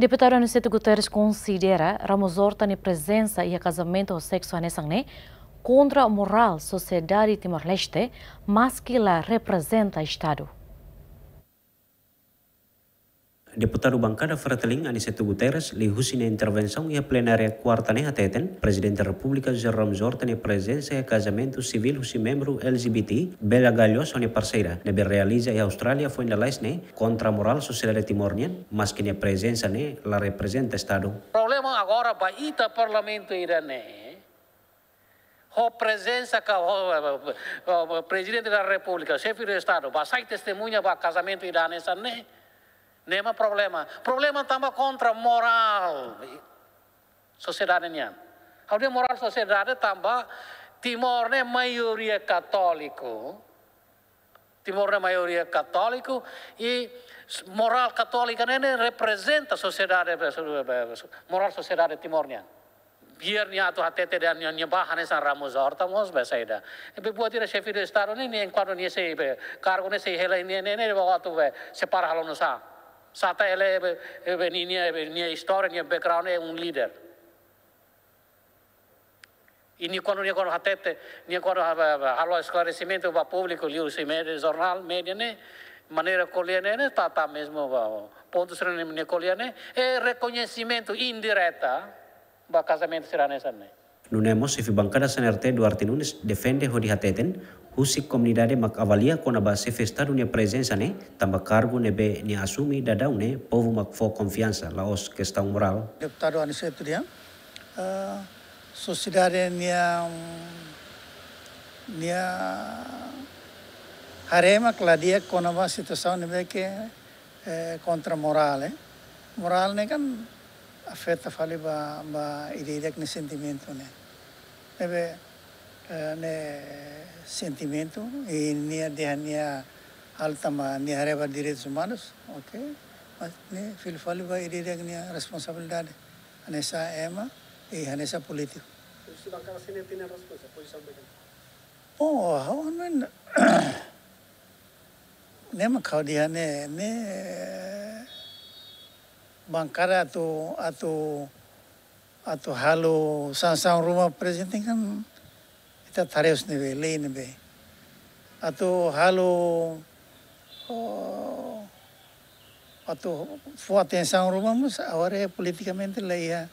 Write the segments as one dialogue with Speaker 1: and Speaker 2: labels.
Speaker 1: Deputado Aniceto Guterres considera Ramos Horta na presença e casamento ao sexo anesangne contra a moral sociedade Timor-Leste, mas que la representa Estado
Speaker 2: deputado Bancada Fratelin Aniceto Guterres lhe na intervenção e a plenária quarta-ne ateten, presidente da República Jerome Zorta na presença e casamento civil husi membro LGBT, Bela Galhos ne parceira, na realiza e Austrália foi na né? contra a moral sociedade timornian, mas que na presença né? la representa Estado.
Speaker 3: Problema agora é ita parlamento irané, a presença o presidente da República, chefe do Estado, vai sair testemunha para casamento iranense, né? Nema problema. Problema tambah kontra moral sociedade sociedadenya. Kalau dia moral sociedade tambah Timornya maioria católico. Timor na maioria católico e moral católica nem representa a sociedade, moral sociedade timorniana. Biar ni atau hati tidak ni ni bahan esan ramus orta mos besaida. Ibu buat ira chefe de estado ni ni enquadro ni se cargo ni se hela ni ni ni bawa tu be separa halunusa. Satya in, in his story, in background, is un leader. In quando ne quando hatete, ne quando lo esclarecimento va pubblico lì sui media giornal media ne maniera cogliene ne sta mesmo va ponto se ne cogliene e riconoscimento indiretta va casamento sirane sanne.
Speaker 2: Nunemos if bankada sanerte duartinunis defende hodi hateten husik komunidade mak avalia kona ba se festado ne presença ne tamba cargo ne be ni assumi dadau ne povo mak fo confiança laos sta moral
Speaker 1: deputado aniceto dia uh, sociedade ne ne haremak ladia kona ba situação ne be ke eh, contra moral eh? moral ne kan afeta fale ba ba ideidak ne sentimento ne ebe ne sentimento e nia alta ma nia areva direitos humanos, ok? Mas ne filfali ba irireg ne responsabilidade anesa ema e anesa político. Sri Lanka sini punya responsabilidade. Oh, how men nema kau dia ne ne bangkara atau atau atau halu sang-sang rumah presiden kan Ita tareus nebe lei nebe. Atu halo oh, atu fua sang rumah mus aware politicamente leia ya,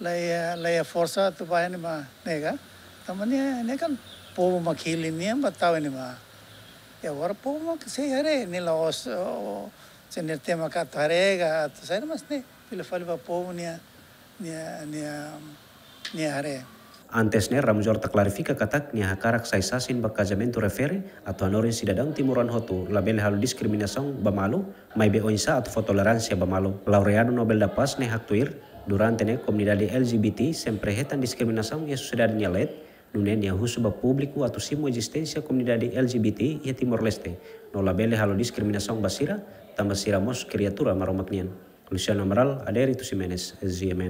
Speaker 1: leia ya, leia ya força tu vai ma nega. Tamania nekan povo makili nia batau ma E war povo mak sei are nila os oh, se nerte makat tarega. tu sai mas ne pila falva povo nia nia nia nia
Speaker 2: Antes ne ramjor ta clarifica katak ni hakarak referi bakajamento refere atau anorin sidadang timuran hotu label halu ba malu mai be oinsa atau ba malu laureano Nobel da Paz ne haktuir durante ne komunidade LGBT sempre hetan diskriminasong yesu sudah nyalet nunen ya ba publiku atau simu existensia komunidade LGBT ia timur Leste no label halu diskriminasaun basira tambah siramos kriatura maromaknian Luciano Amaral, Aderitus Jimenez, ZMN.